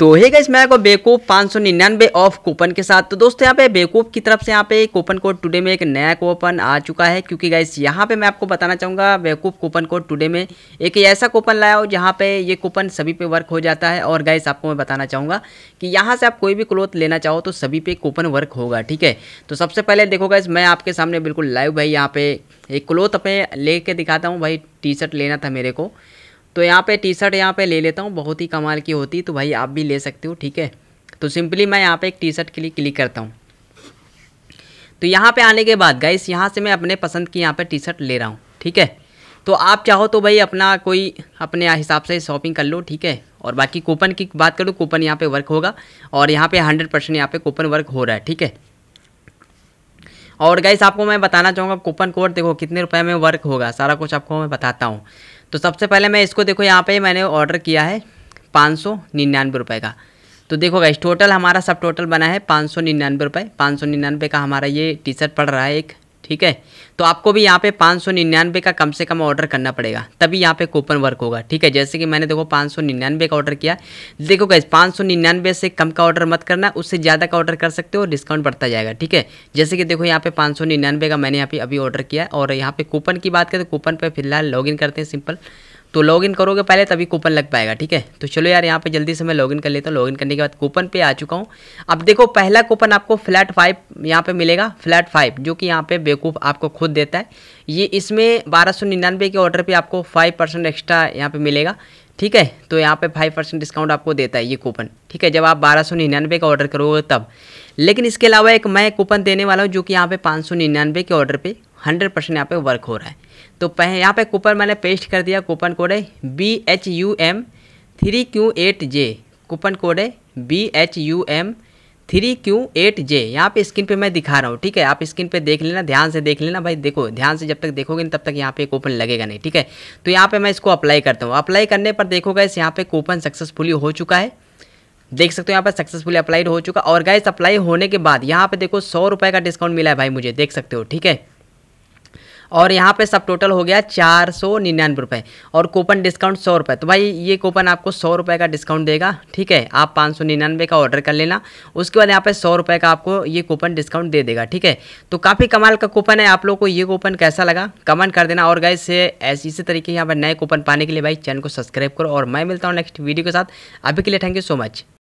तो hey guys मैं आपको बेकूफ पाँच सौ निन्यानवे ऑफ कूपन के साथ तो दोस्तों यहाँ पे बेकूफ की तरफ से यहाँ पे कूपन कोड टुडे में एक नया कूपन आ चुका है क्योंकि गाइस यहाँ पे मैं आपको बताना चाहूँगा बेकूफ कूपन कोड टुडे में एक ऐसा कूपन लाया हो जहाँ पे ये कूपन सभी पे वर्क हो जाता है और गाइस आपको मैं बताना चाहूँगा कि यहाँ से आप कोई भी क्लोथ लेना चाहो तो सभी पे कूपन वर्क होगा ठीक है तो सबसे पहले देखो गाइस मैं आपके सामने बिल्कुल लाइव भाई यहाँ पे एक क्लोथ अपने ले दिखाता हूँ भाई टी शर्ट लेना था मेरे को तो यहाँ पे टी शर्ट यहाँ पे ले लेता हूँ बहुत ही कमाल की होती तो भाई आप भी ले सकते हो ठीक है तो सिंपली मैं यहाँ पे एक टी शर्ट के लिए क्लिक करता हूँ तो यहाँ पे आने के बाद गाइस यहाँ से मैं अपने पसंद की यहाँ पे टी शर्ट ले रहा हूँ ठीक है तो आप चाहो तो भाई अपना कोई अपने हिसाब से शॉपिंग कर लो ठीक है और बाकी कूपन की बात करूँ कूपन यहाँ पर वर्क होगा और यहाँ पर हंड्रेड परसेंट यहाँ पे कूपन वर्क हो रहा है ठीक है और गाइस आपको मैं बताना चाहूँगा कूपन कोड देखो कितने रुपये में वर्क होगा सारा कुछ आपको मैं बताता हूँ तो सबसे पहले मैं इसको देखो यहाँ पे मैंने ऑर्डर किया है पाँच सौ निन्यानवे रुपये का तो देखो गैस टोटल हमारा सब टोटल बना है पाँच सौ निन्यानवे रुपये पाँच सौ निन्यानवे का हमारा ये टी शर्ट पड़ रहा है एक ठीक है तो आपको भी यहाँ पे पाँच सौ निन्यानवे का कम से कम ऑर्डर करना पड़ेगा तभी यहाँ पे कूपन वर्क होगा ठीक है जैसे कि मैंने देखो पाँच सौ निन्यानवे का ऑर्डर किया देखो गैस पाँच सौ निन्यानवे से कम का ऑर्डर मत करना उससे ज़्यादा का ऑर्डर कर सकते हो डिस्काउंट बढ़ता जाएगा ठीक है जैसे कि देखो यहाँ पे पाँच सौ निन्यानवे का मैंने यहाँ पे अभी ऑर्डर किया और यहाँ पे कूपन की बात करें तो कूपन पर फिलहाल इन करते हैं सिंपल तो लॉगिन करोगे पहले तभी कूपन लग पाएगा ठीक है तो चलो यार यहाँ पे जल्दी से मैं लॉगिन कर लेता हूँ लॉगिन करने के बाद कूपन पे आ चुका हूँ अब देखो पहला कूपन आपको फ्लैट फाइव यहाँ पे मिलेगा फ्लैट फाइव जो कि यहाँ पे बेवकूफ़ आपको खुद देता है ये इसमें बारह सौ निन्यानवे के ऑर्डर पर आपको फाइव परसेंट एक्स्ट्रा यहाँ पर मिलेगा ठीक है तो यहाँ पे फाइव परसेंट डिस्काउंट आपको देता है ये कूपन ठीक है जब आप बारह सौ निन्यानवे का ऑर्डर करोगे तब लेकिन इसके अलावा एक मैं कूपन देने वाला हूँ जो कि यहाँ पे पाँच सौ निन्यानवे के ऑर्डर पे हंड्रेड परसेंट यहाँ पे वर्क हो रहा है तो यहाँ पे कूपन मैंने पेस्ट कर दिया कूपन कोड है B H U M three Q eight J coupon code है B H U M three Q eight J यहाँ पे स्क्रीन पे मैं दिखा रहा हूँ ठीक है आप स्क्रीन पे देख लेना ध्यान से देख लेना भाई देखो ध्यान से जब तक देखोगे ना तब तक यहाँ पे कूपन लगेगा नहीं ठीक है तो यहाँ पे मैं इसको अप्लाई करता हूँ अप्लाई करने पर देखो गैस यहाँ पे कूपन सक्सेसफुली हो चुका है देख सकते हो यहाँ पर सक्सेसफुली अप्लाइड हो चुका और गैस अप्लाई होने के बाद यहाँ पे देखो सौ रुपये का डिस्काउंट मिला है भाई मुझे देख सकते हो ठीक है और यहाँ पे सब टोटल हो गया चार सौ निन्यानवे रुपये और कूपन डिस्काउंट सौ रुपये तो भाई ये कूपन आपको सौ रुपये का डिस्काउंट देगा ठीक है आप पाँच सौ निन्यानवे का ऑर्डर कर लेना उसके बाद यहाँ पे सौ रुपये का आपको ये कूपन डिस्काउंट दे देगा ठीक है तो काफ़ी कमाल का कूपन है आप लोग को ये कूपन कैसा लगा कमेंट कर देना और गाइस ऐसी इसी तरीके यहाँ पर नए कूपन पाने के लिए भाई चैनल को सब्सक्राइब करो और मैं मिलता हूँ नेक्स्ट वीडियो के साथ अभी के लिए थैंक यू सो मच